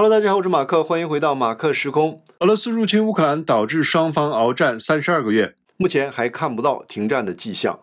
Hello，大家好，我是马克，欢迎回到马克时空。俄罗斯入侵乌克兰导致双方鏖战三十二个月，目前还看不到停战的迹象。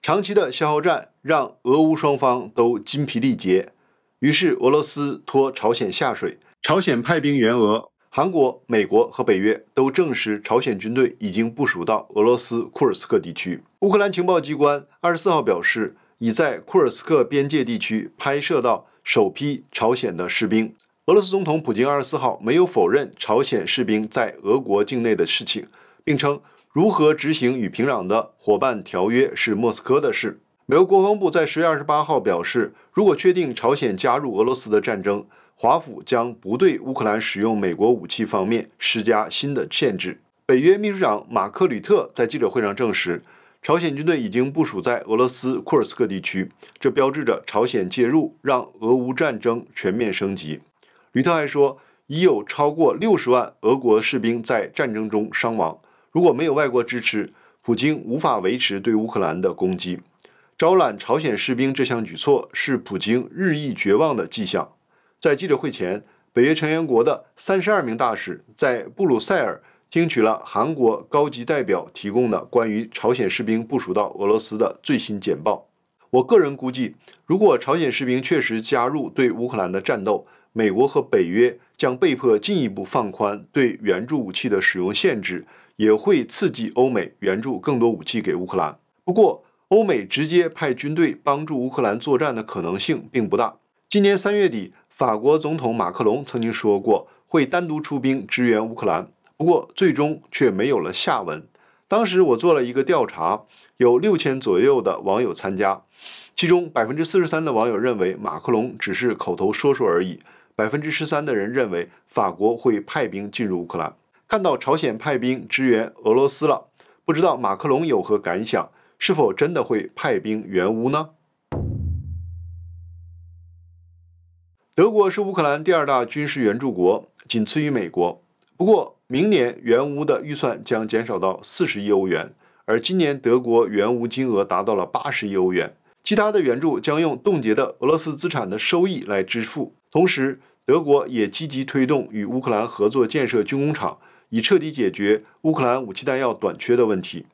长期的消耗战让俄乌双方都精疲力竭，于是俄罗斯拖朝鲜下水，朝鲜派兵援俄。韩国、美国和北约都证实，朝鲜军队已经部署到俄罗斯库尔斯克地区。乌克兰情报机关二十四号表示，已在库尔斯克边界地区拍摄到首批朝鲜的士兵。俄罗斯总统普京二十四号没有否认朝鲜士兵在俄国境内的事情，并称如何执行与平壤的伙伴条约是莫斯科的事。美国国防部在十月二十八号表示，如果确定朝鲜加入俄罗斯的战争，华府将不对乌克兰使用美国武器方面施加新的限制。北约秘书长马克吕特在记者会上证实，朝鲜军队已经部署在俄罗斯库尔斯克地区，这标志着朝鲜介入，让俄乌战争全面升级。于特还说，已有超过六十万俄国士兵在战争中伤亡。如果没有外国支持，普京无法维持对乌克兰的攻击。招揽朝鲜士兵这项举措是普京日益绝望的迹象。在记者会前，北约成员国的三十二名大使在布鲁塞尔听取了韩国高级代表提供的关于朝鲜士兵部署到俄罗斯的最新简报。我个人估计，如果朝鲜士兵确实加入对乌克兰的战斗，美国和北约将被迫进一步放宽对援助武器的使用限制，也会刺激欧美援助更多武器给乌克兰。不过，欧美直接派军队帮助乌克兰作战的可能性并不大。今年三月底，法国总统马克龙曾经说过会单独出兵支援乌克兰，不过最终却没有了下文。当时我做了一个调查，有六千左右的网友参加，其中百分之四十三的网友认为马克龙只是口头说说而已。百分之十三的人认为法国会派兵进入乌克兰。看到朝鲜派兵支援俄罗斯了，不知道马克龙有何感想？是否真的会派兵援乌呢？德国是乌克兰第二大军事援助国，仅次于美国。不过，明年援乌的预算将减少到四十亿欧元，而今年德国援乌金额达到了八十亿欧元。其他的援助将用冻结的俄罗斯资产的收益来支付。同时，德国也积极推动与乌克兰合作建设军工厂，以彻底解决乌克兰武器弹药短缺的问题。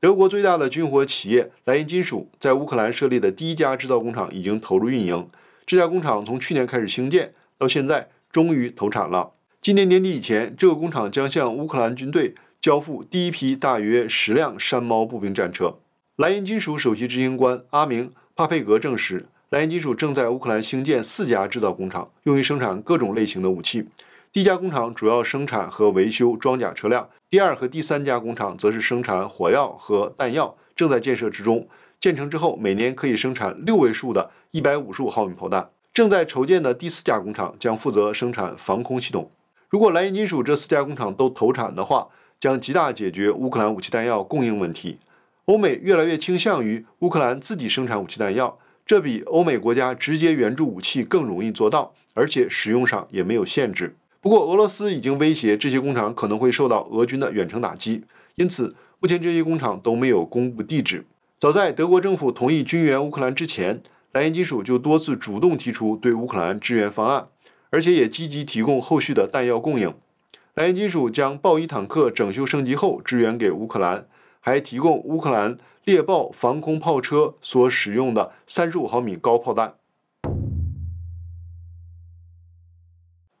德国最大的军火企业莱茵金属在乌克兰设立的第一家制造工厂已经投入运营。这家工厂从去年开始兴建，到现在终于投产了。今年年底以前，这个工厂将向乌克兰军队交付第一批大约十辆山猫步兵战车。莱茵金属首席执行官阿明·帕佩格证实。蓝银金属正在乌克兰兴建四家制造工厂，用于生产各种类型的武器。第一家工厂主要生产和维修装甲车辆，第二和第三家工厂则是生产火药和弹药，正在建设之中。建成之后，每年可以生产六位数的一百五十五毫米炮弹。正在筹建的第四家工厂将负责生产防空系统。如果蓝银金属这四家工厂都投产的话，将极大解决乌克兰武器弹药供应问题。欧美越来越倾向于乌克兰自己生产武器弹药。这比欧美国家直接援助武器更容易做到，而且使用上也没有限制。不过，俄罗斯已经威胁这些工厂可能会受到俄军的远程打击，因此目前这些工厂都没有公布地址。早在德国政府同意军援乌克兰之前，莱茵金属就多次主动提出对乌克兰支援方案，而且也积极提供后续的弹药供应。莱茵金属将豹一坦克整修升级后支援给乌克兰。还提供乌克兰猎豹防空炮车所使用的三十五毫米高炮弹。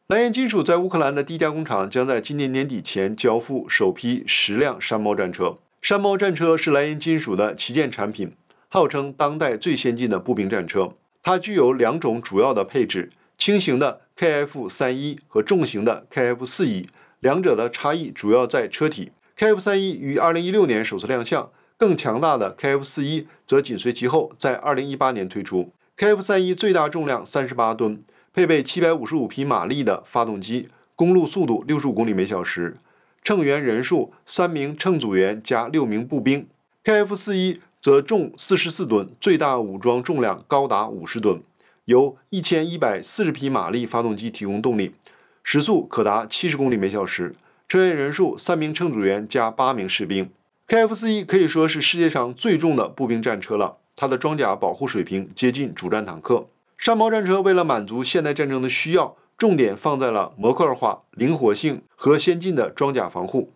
莱茵金属在乌克兰的第一家工厂将在今年年底前交付首批十辆山猫战车。山猫战车是莱茵金属的旗舰产品，号称当代最先进的步兵战车。它具有两种主要的配置：轻型的 KF 三一和重型的 KF 四一。两者的差异主要在车体。KF 三一于二零一六年首次亮相，更强大的 KF 四一则紧随其后，在二零一八年推出。KF 三一最大重量三十八吨，配备七百五十五匹马力的发动机，公路速度六十五公里每小时，乘员人数三名乘组员加六名步兵。KF 四一则重四十四吨，最大武装重量高达五十吨，由一千一百四十匹马力发动机提供动力，时速可达七十公里每小时。乘员人数三名乘组员加八名士兵。Kf 四一可以说是世界上最重的步兵战车了，它的装甲保护水平接近主战坦克。山猫战车为了满足现代战争的需要，重点放在了模块化、灵活性和先进的装甲防护。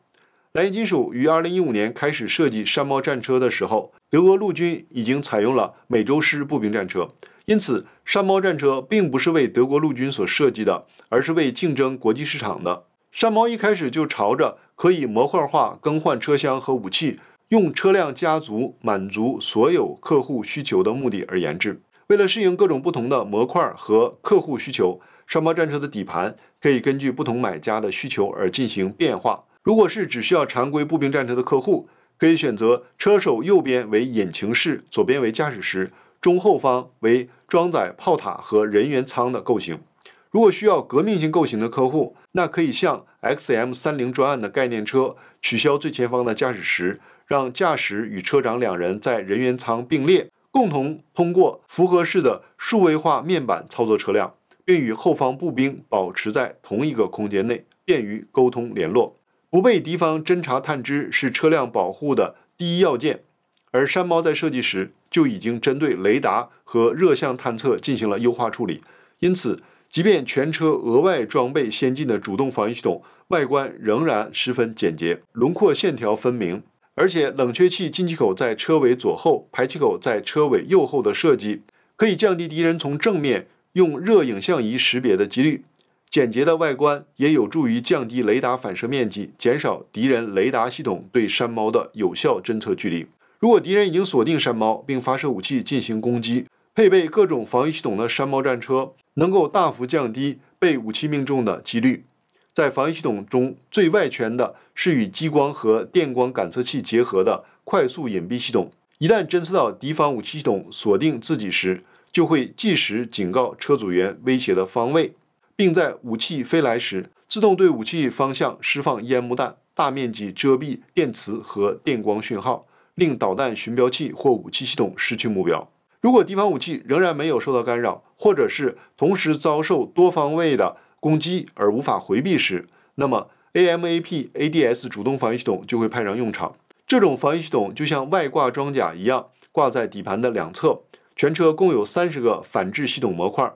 莱茵金属于二零一五年开始设计山猫战车的时候，德国陆军已经采用了美洲狮步兵战车，因此山猫战车并不是为德国陆军所设计的，而是为竞争国际市场的。山猫一开始就朝着可以模块化更换车厢和武器、用车辆家族满足所有客户需求的目的而研制。为了适应各种不同的模块和客户需求，山猫战车的底盘可以根据不同买家的需求而进行变化。如果是只需要常规步兵战车的客户，可以选择车手右边为引擎室、左边为驾驶室、中后方为装载炮塔和人员舱的构型。如果需要革命性构型的客户，那可以向 X M 三零专案的概念车取消最前方的驾驶室，让驾驶与车长两人在人员舱并列，共同通过符合式的数位化面板操作车辆，并与后方步兵保持在同一个空间内，便于沟通联络。不被敌方侦察探知是车辆保护的第一要件，而山猫在设计时就已经针对雷达和热像探测进行了优化处理，因此。即便全车额外装备先进的主动防御系统，外观仍然十分简洁，轮廓线条分明，而且冷却器进气口在车尾左后，排气口在车尾右后的设计，可以降低敌人从正面用热影像仪识别的几率。简洁的外观也有助于降低雷达反射面积，减少敌人雷达系统对山猫的有效侦测距离。如果敌人已经锁定山猫并发射武器进行攻击，配备各种防御系统的山猫战车。能够大幅降低被武器命中的几率。在防御系统中最外圈的是与激光和电光感测器结合的快速隐蔽系统。一旦侦测到敌方武器系统锁定自己时，就会即时警告车组员威胁的方位，并在武器飞来时自动对武器方向释放烟幕弹，大面积遮蔽电磁和电光讯号，令导弹巡标器或武器系统失去目标。如果敌方武器仍然没有受到干扰，或者是同时遭受多方位的攻击而无法回避时，那么 AMAP ADS 主动防御系统就会派上用场。这种防御系统就像外挂装甲一样，挂在底盘的两侧。全车共有三十个反制系统模块，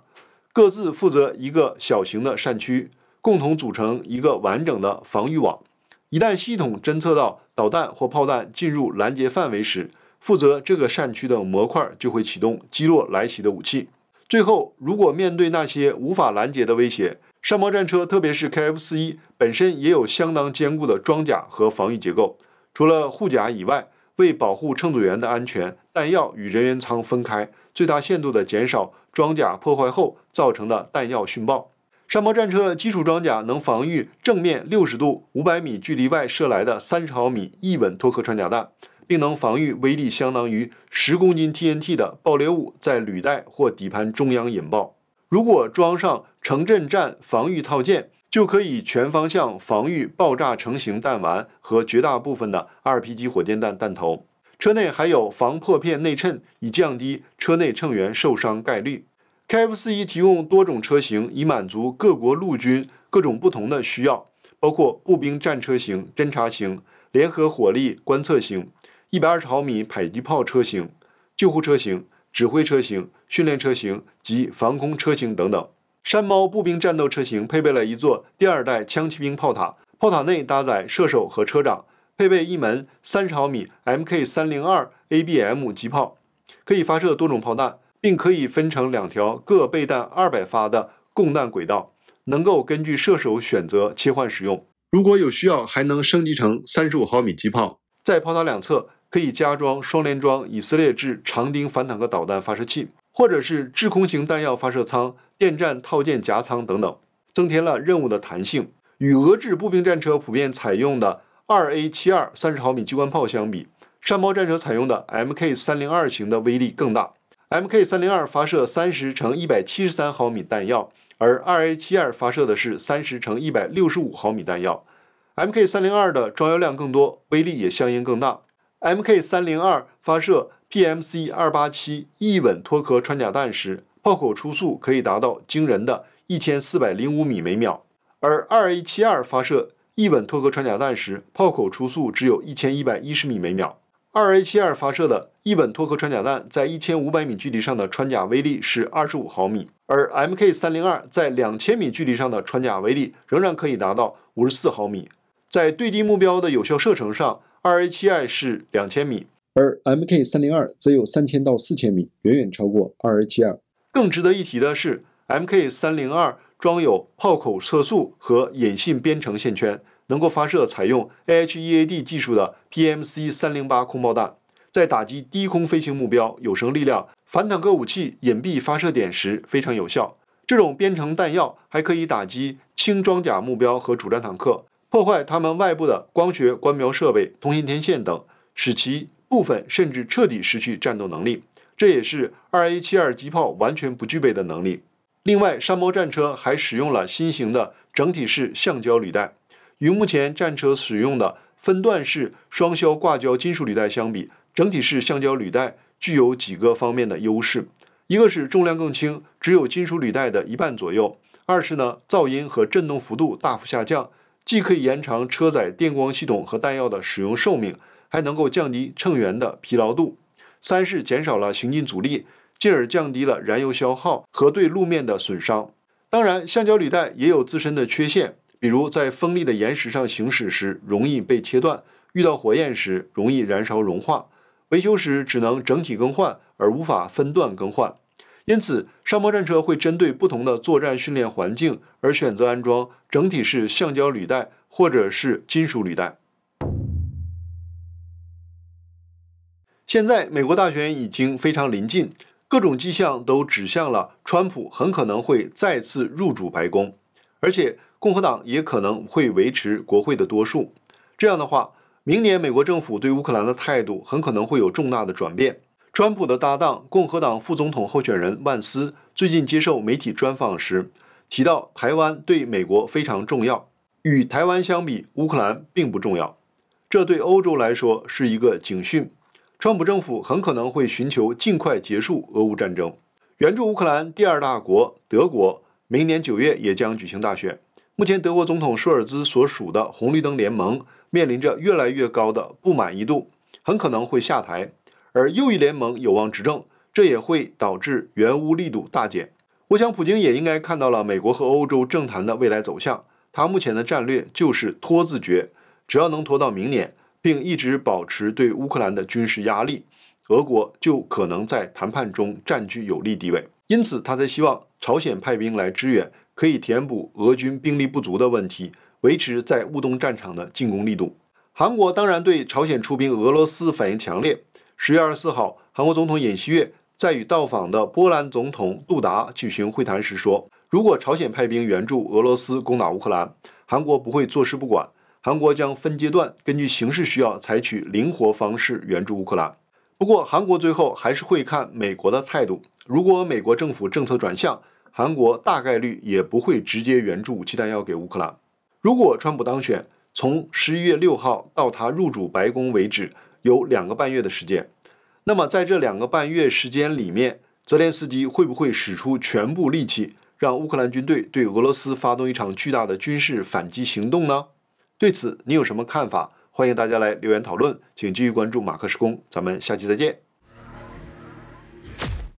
各自负责一个小型的扇区，共同组成一个完整的防御网。一旦系统侦测到导弹或炮弹进入拦截范围时，负责这个扇区的模块就会启动击落来袭的武器。最后，如果面对那些无法拦截的威胁，山猫战车，特别是 KF 四一本身也有相当坚固的装甲和防御结构。除了护甲以外，为保护乘组员的安全，弹药与人员舱分开，最大限度的减少装甲破坏后造成的弹药殉爆。山猫战车基础装甲能防御正面六十度、五百米距离外射来的三十毫米一稳脱壳穿甲弹。并能防御威力相当于十公斤 TNT 的爆裂物在履带或底盘中央引爆。如果装上城镇战防御套件，就可以全方向防御爆炸成型弹丸和绝大部分的 RPG 火箭弹弹头。车内还有防破片内衬，以降低车内乘员受伤概率。Kf 四一提供多种车型，以满足各国陆军各种不同的需要，包括步兵战车型、侦察型、联合火力观测型。一百二十毫米迫击炮车型、救护车型、指挥车型、训练车型及防空车型等等。山猫步兵战斗车型配备了一座第二代枪骑兵炮塔，炮塔内搭载射手和车长，配备一门三十毫米 MK 三零二 ABM 机炮，可以发射多种炮弹，并可以分成两条各备弹二百发的供弹轨道，能够根据射手选择切换使用。如果有需要，还能升级成三十五毫米机炮，在炮塔两侧。可以加装双联装以色列制长钉反坦克导弹发射器，或者是制空型弹药发射舱、电站套件夹舱等等，增添了任务的弹性。与俄制步兵战车普遍采用的 2A72 30毫米机关炮相比，山猫战车采用的 MK302 型的威力更大。MK302 发射 30×173 毫米弹药，而 2A72 发射的是 30×165 毫米弹药，MK302 的装药量更多，威力也相应更大。Mk 三零二发射 PMC 二八七翼稳脱壳穿甲弹时，炮口初速可以达到惊人的一千四百零五米每秒，而二 A 七二发射翼稳脱壳穿甲弹时，炮口初速只有一千一百一十米每秒。二 A 七二发射的翼稳脱壳穿甲弹在一千五百米距离上的穿甲威力是二十五毫米，而 Mk 三零二在两千米距离上的穿甲威力仍然可以达到五十四毫米，在对地目标的有效射程上。2A7I 是两千米，而 MK302 则有三千到四千米，远远超过 2A7I。更值得一提的是，MK302 装有炮口测速和隐性编程线圈，能够发射采用 AHED a 技术的 PMC308 空爆弹，在打击低空飞行目标、有生力量、反坦克武器隐蔽发射点时非常有效。这种编程弹药还可以打击轻装甲目标和主战坦克。破坏他们外部的光学观瞄设备、通信天线等，使其部分甚至彻底失去战斗能力，这也是二 A 七二机炮完全不具备的能力。另外，山猫战车还使用了新型的整体式橡胶履带，与目前战车使用的分段式双销挂胶金属履带相比，整体式橡胶履带具有几个方面的优势：一个是重量更轻，只有金属履带的一半左右；二是呢，噪音和震动幅度大幅下降。既可以延长车载电光系统和弹药的使用寿命，还能够降低乘员的疲劳度。三是减少了行进阻力，进而降低了燃油消耗和对路面的损伤。当然，橡胶履带也有自身的缺陷，比如在锋利的岩石上行驶时容易被切断，遇到火焰时容易燃烧融化，维修时只能整体更换而无法分段更换。因此，沙漠战车会针对不同的作战训练环境而选择安装整体式橡胶履带或者是金属履带。现在，美国大选已经非常临近，各种迹象都指向了，川普很可能会再次入主白宫，而且共和党也可能会维持国会的多数。这样的话，明年美国政府对乌克兰的态度很可能会有重大的转变。川普的搭档、共和党副总统候选人万斯最近接受媒体专访时提到，台湾对美国非常重要，与台湾相比，乌克兰并不重要。这对欧洲来说是一个警讯。川普政府很可能会寻求尽快结束俄乌战争，援助乌克兰。第二大国德国明年九月也将举行大选，目前德国总统舒尔兹所属的“红绿灯联盟”面临着越来越高的不满意度，很可能会下台。而右翼联盟有望执政，这也会导致援乌力度大减。我想，普京也应该看到了美国和欧洲政坛的未来走向。他目前的战略就是拖字诀，只要能拖到明年，并一直保持对乌克兰的军事压力，俄国就可能在谈判中占据有利地位。因此，他才希望朝鲜派兵来支援，可以填补俄军兵力不足的问题，维持在乌东战场的进攻力度。韩国当然对朝鲜出兵俄罗斯反应强烈。十月二十四号，韩国总统尹锡悦在与到访的波兰总统杜达举行会谈时说：“如果朝鲜派兵援助俄罗斯攻打乌克兰，韩国不会坐视不管。韩国将分阶段，根据形势需要，采取灵活方式援助乌克兰。不过，韩国最后还是会看美国的态度。如果美国政府政策转向，韩国大概率也不会直接援助武器弹药给乌克兰。如果川普当选，从十一月六号到他入主白宫为止。”有两个半月的时间，那么在这两个半月时间里面，泽连斯基会不会使出全部力气，让乌克兰军队对俄罗斯发动一场巨大的军事反击行动呢？对此，你有什么看法？欢迎大家来留言讨论。请继续关注马克时工，咱们下期再见。